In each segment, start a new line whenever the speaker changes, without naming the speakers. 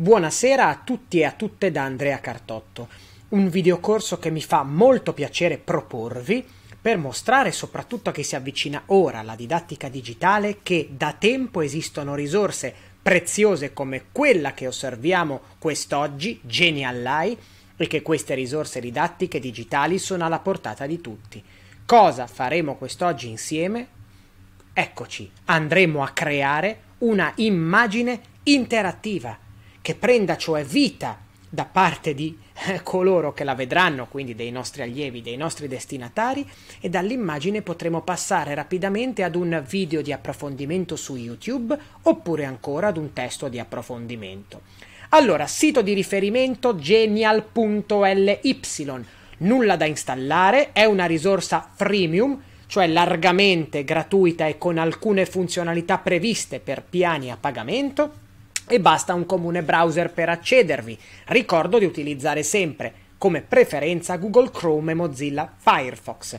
Buonasera a tutti e a tutte da Andrea Cartotto, un videocorso che mi fa molto piacere proporvi per mostrare soprattutto a chi si avvicina ora alla didattica digitale che da tempo esistono risorse preziose come quella che osserviamo quest'oggi, Genialai, e che queste risorse didattiche digitali sono alla portata di tutti. Cosa faremo quest'oggi insieme? Eccoci, andremo a creare una immagine interattiva che prenda cioè vita da parte di eh, coloro che la vedranno, quindi dei nostri allievi, dei nostri destinatari, e dall'immagine potremo passare rapidamente ad un video di approfondimento su YouTube oppure ancora ad un testo di approfondimento. Allora, sito di riferimento genial.ly, nulla da installare, è una risorsa freemium, cioè largamente gratuita e con alcune funzionalità previste per piani a pagamento e basta un comune browser per accedervi. Ricordo di utilizzare sempre come preferenza Google Chrome e Mozilla Firefox.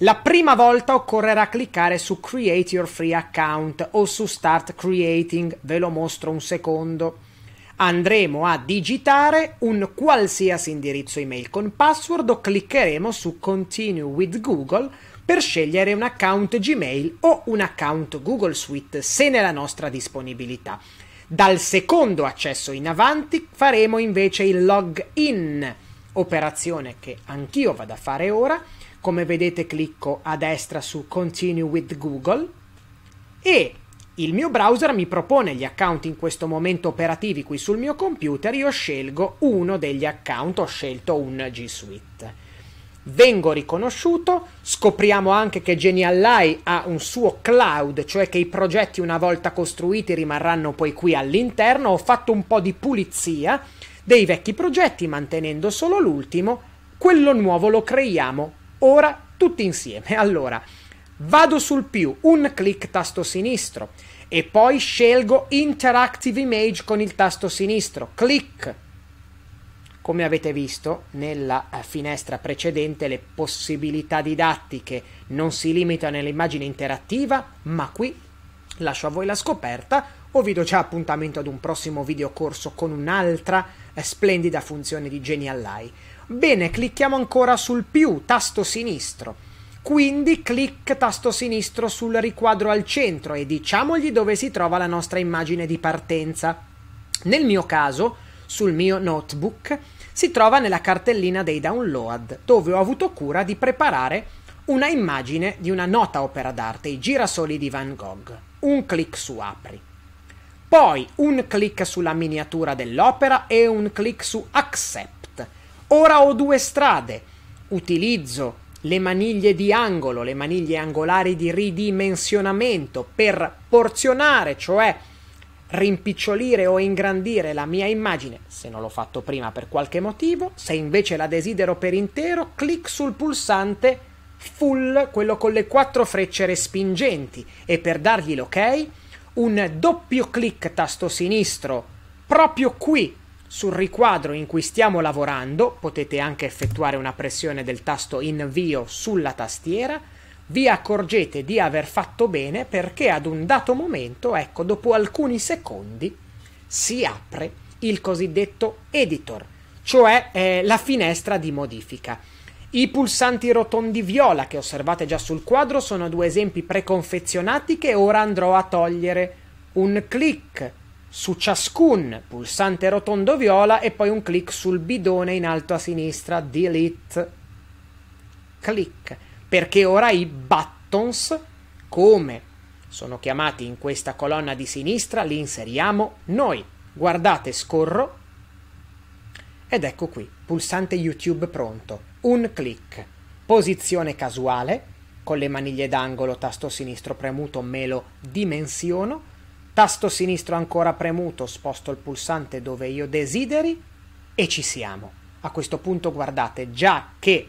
La prima volta occorrerà cliccare su Create Your Free Account o su Start Creating, ve lo mostro un secondo. Andremo a digitare un qualsiasi indirizzo email con password o cliccheremo su Continue with Google per scegliere un account Gmail o un account Google Suite se nella nostra disponibilità. Dal secondo accesso in avanti faremo invece il login, operazione che anch'io vado a fare ora. Come vedete clicco a destra su Continue with Google e il mio browser mi propone gli account in questo momento operativi qui sul mio computer, io scelgo uno degli account, ho scelto un G Suite vengo riconosciuto, scopriamo anche che Genialai ha un suo cloud, cioè che i progetti una volta costruiti rimarranno poi qui all'interno, ho fatto un po' di pulizia dei vecchi progetti mantenendo solo l'ultimo, quello nuovo lo creiamo ora tutti insieme. Allora, vado sul più, un clic tasto sinistro e poi scelgo Interactive Image con il tasto sinistro, clic come avete visto nella eh, finestra precedente le possibilità didattiche non si limitano all'immagine interattiva, ma qui lascio a voi la scoperta o vi do già appuntamento ad un prossimo videocorso con un'altra eh, splendida funzione di Genialai. Bene, clicchiamo ancora sul più, tasto sinistro. Quindi clic tasto sinistro sul riquadro al centro e diciamogli dove si trova la nostra immagine di partenza. Nel mio caso, sul mio notebook, si trova nella cartellina dei download, dove ho avuto cura di preparare una immagine di una nota opera d'arte, i girasoli di Van Gogh. Un clic su apri. Poi un clic sulla miniatura dell'opera e un clic su accept. Ora ho due strade. Utilizzo le maniglie di angolo, le maniglie angolari di ridimensionamento per porzionare, cioè rimpicciolire o ingrandire la mia immagine, se non l'ho fatto prima per qualche motivo, se invece la desidero per intero, clic sul pulsante full, quello con le quattro frecce respingenti, e per dargli l'ok, un doppio clic tasto sinistro, proprio qui, sul riquadro in cui stiamo lavorando, potete anche effettuare una pressione del tasto invio sulla tastiera, vi accorgete di aver fatto bene perché ad un dato momento, ecco, dopo alcuni secondi, si apre il cosiddetto editor, cioè eh, la finestra di modifica. I pulsanti rotondi viola che osservate già sul quadro sono due esempi preconfezionati che ora andrò a togliere. Un clic su ciascun pulsante rotondo viola e poi un clic sul bidone in alto a sinistra, delete. Clic perché ora i buttons, come sono chiamati in questa colonna di sinistra, li inseriamo noi. Guardate, scorro ed ecco qui, pulsante YouTube pronto, un clic, posizione casuale, con le maniglie d'angolo, tasto sinistro premuto me lo dimensiono, tasto sinistro ancora premuto, sposto il pulsante dove io desideri e ci siamo. A questo punto guardate già che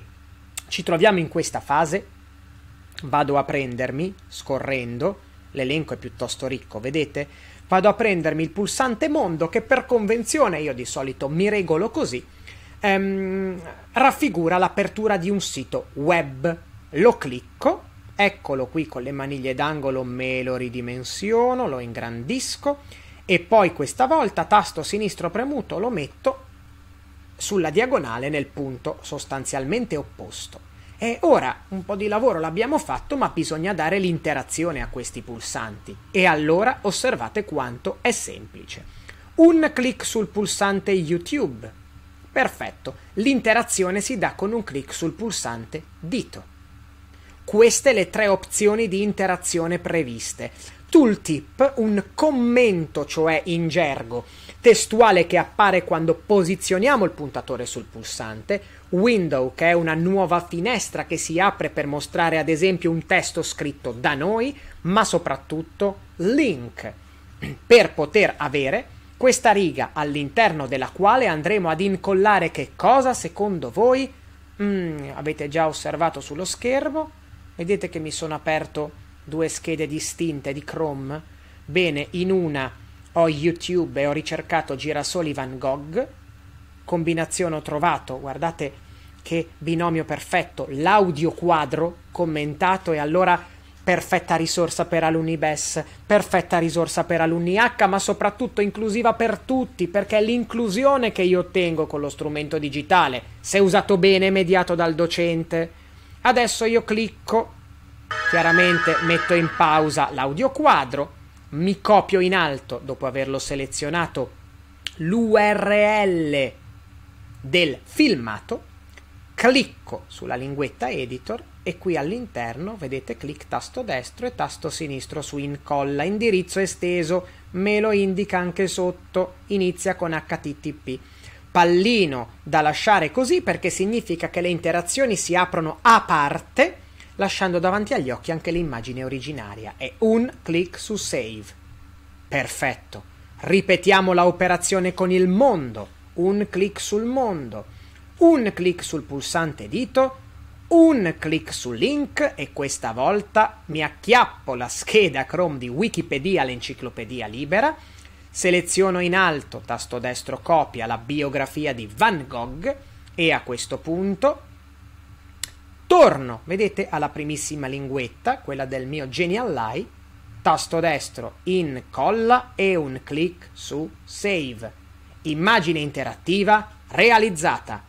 ci troviamo in questa fase, vado a prendermi, scorrendo, l'elenco è piuttosto ricco, vedete? Vado a prendermi il pulsante mondo che per convenzione, io di solito mi regolo così, ehm, raffigura l'apertura di un sito web. Lo clicco, eccolo qui con le maniglie d'angolo, me lo ridimensiono, lo ingrandisco e poi questa volta tasto sinistro premuto lo metto sulla diagonale nel punto sostanzialmente opposto. E ora un po' di lavoro l'abbiamo fatto, ma bisogna dare l'interazione a questi pulsanti. E allora osservate quanto è semplice. Un clic sul pulsante YouTube. Perfetto, l'interazione si dà con un clic sul pulsante dito. Queste le tre opzioni di interazione previste. Tooltip, un commento, cioè in gergo, testuale che appare quando posizioniamo il puntatore sul pulsante, window, che è una nuova finestra che si apre per mostrare ad esempio un testo scritto da noi, ma soprattutto link, per poter avere questa riga all'interno della quale andremo ad incollare che cosa secondo voi mm, avete già osservato sullo schermo Vedete che mi sono aperto due schede distinte di Chrome? Bene, in una ho YouTube e ho ricercato girasoli Van Gogh. Combinazione ho trovato, guardate che binomio perfetto, l'audio quadro commentato e allora perfetta risorsa per alunni BES, perfetta risorsa per alunni H, ma soprattutto inclusiva per tutti, perché è l'inclusione che io ottengo con lo strumento digitale, se usato bene e mediato dal docente Adesso io clicco, chiaramente metto in pausa l'audio quadro, mi copio in alto dopo averlo selezionato l'URL del filmato, clicco sulla linguetta editor e qui all'interno vedete clic tasto destro e tasto sinistro su incolla, indirizzo esteso, me lo indica anche sotto, inizia con http pallino da lasciare così perché significa che le interazioni si aprono a parte, lasciando davanti agli occhi anche l'immagine originaria e un clic su save. Perfetto. Ripetiamo l'operazione con il mondo, un clic sul mondo, un clic sul pulsante dito, un clic sul link e questa volta mi acchiappo la scheda Chrome di Wikipedia, l'enciclopedia libera Seleziono in alto, tasto destro copia, la biografia di Van Gogh e a questo punto torno, vedete, alla primissima linguetta, quella del mio Genial Genialai, tasto destro in colla e un clic su Save. Immagine interattiva realizzata.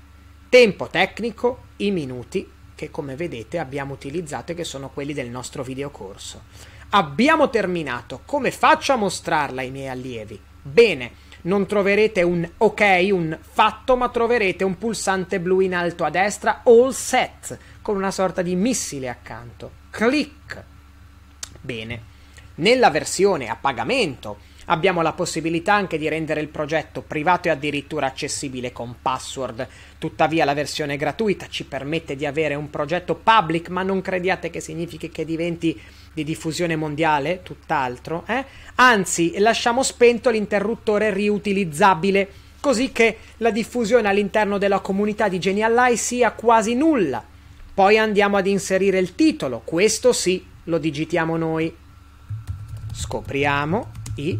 Tempo tecnico, i minuti che come vedete abbiamo utilizzato e che sono quelli del nostro videocorso. Abbiamo terminato. Come faccio a mostrarla ai miei allievi? Bene. Non troverete un ok, un fatto, ma troverete un pulsante blu in alto a destra, all set, con una sorta di missile accanto. Clic. Bene. Nella versione a pagamento abbiamo la possibilità anche di rendere il progetto privato e addirittura accessibile con password. Tuttavia la versione gratuita ci permette di avere un progetto public, ma non crediate che significhi che diventi di diffusione mondiale, tutt'altro, eh? anzi lasciamo spento l'interruttore riutilizzabile, così che la diffusione all'interno della comunità di Genialai sia quasi nulla. Poi andiamo ad inserire il titolo, questo sì, lo digitiamo noi. Scopriamo i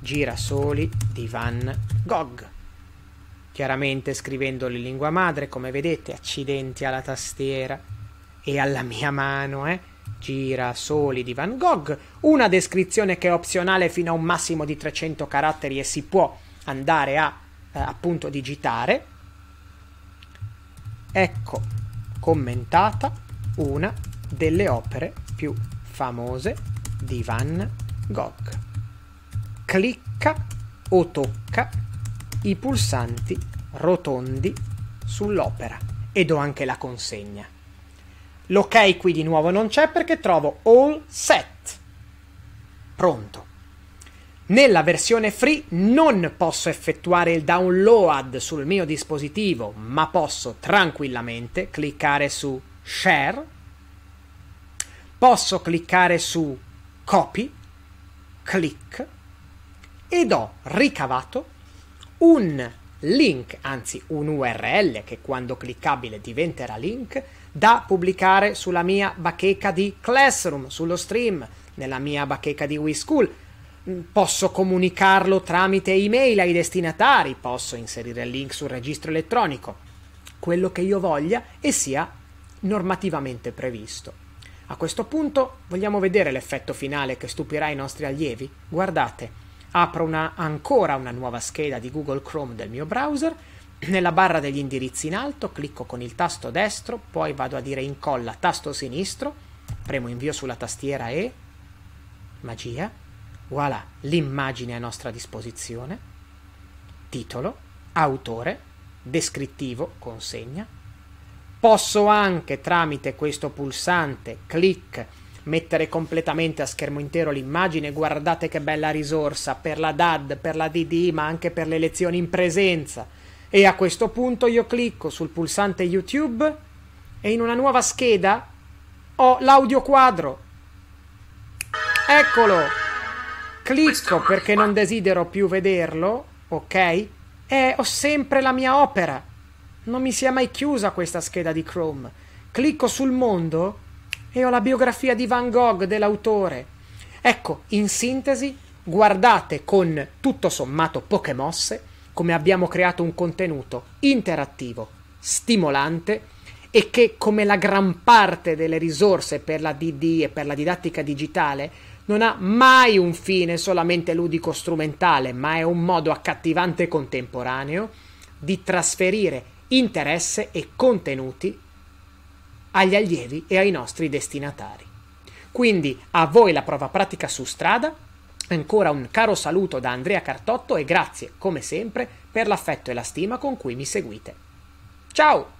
girasoli di Van Gogh. Chiaramente scrivendolo in lingua madre, come vedete, accidenti alla tastiera e alla mia mano, eh? Girasoli di Van Gogh, una descrizione che è opzionale fino a un massimo di 300 caratteri e si può andare a eh, appunto digitare. Ecco commentata una delle opere più famose di Van Gogh. Clicca o tocca i pulsanti rotondi sull'opera ed ho anche la consegna. L'ok qui di nuovo non c'è perché trovo all set. Pronto. Nella versione free non posso effettuare il download sul mio dispositivo, ma posso tranquillamente cliccare su share, posso cliccare su copy, click ed ho ricavato un link, anzi un URL che quando cliccabile diventerà link da pubblicare sulla mia bacheca di Classroom, sullo stream, nella mia bacheca di WeSchool. Mm, posso comunicarlo tramite email ai destinatari, posso inserire il link sul registro elettronico, quello che io voglia e sia normativamente previsto. A questo punto vogliamo vedere l'effetto finale che stupirà i nostri allievi? Guardate, apro una, ancora una nuova scheda di Google Chrome del mio browser nella barra degli indirizzi in alto clicco con il tasto destro, poi vado a dire incolla tasto sinistro, premo invio sulla tastiera e... magia, voilà, l'immagine a nostra disposizione, titolo, autore, descrittivo, consegna. Posso anche tramite questo pulsante, clic, mettere completamente a schermo intero l'immagine, guardate che bella risorsa per la DAD, per la DD, ma anche per le lezioni in presenza e a questo punto io clicco sul pulsante YouTube e in una nuova scheda ho l'audio quadro. Eccolo! Clicco perché non desidero più vederlo, ok? E ho sempre la mia opera. Non mi si è mai chiusa questa scheda di Chrome. Clicco sul mondo e ho la biografia di Van Gogh dell'autore. Ecco, in sintesi, guardate con tutto sommato poche mosse come abbiamo creato un contenuto interattivo, stimolante e che come la gran parte delle risorse per la DD e per la didattica digitale non ha mai un fine solamente ludico strumentale, ma è un modo accattivante e contemporaneo di trasferire interesse e contenuti agli allievi e ai nostri destinatari. Quindi a voi la prova pratica su strada Ancora un caro saluto da Andrea Cartotto e grazie, come sempre, per l'affetto e la stima con cui mi seguite. Ciao!